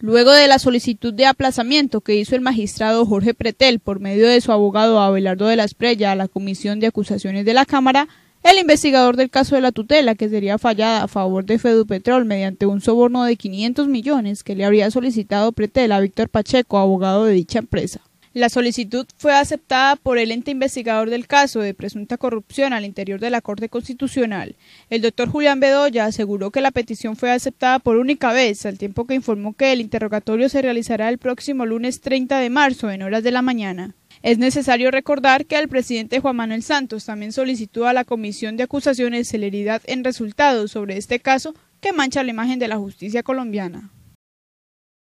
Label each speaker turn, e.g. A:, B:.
A: Luego de la solicitud de aplazamiento que hizo el magistrado Jorge Pretel por medio de su abogado Abelardo de la Estrella a la Comisión de Acusaciones de la Cámara, el investigador del caso de la tutela que sería fallada a favor de Fedupetrol mediante un soborno de 500 millones que le habría solicitado Pretel a Víctor Pacheco, abogado de dicha empresa. La solicitud fue aceptada por el ente investigador del caso de presunta corrupción al interior de la Corte Constitucional. El doctor Julián Bedoya aseguró que la petición fue aceptada por única vez, al tiempo que informó que el interrogatorio se realizará el próximo lunes 30 de marzo en horas de la mañana. Es necesario recordar que el presidente Juan Manuel Santos también solicitó a la Comisión de Acusaciones celeridad en resultados sobre este caso que mancha la imagen de la justicia colombiana.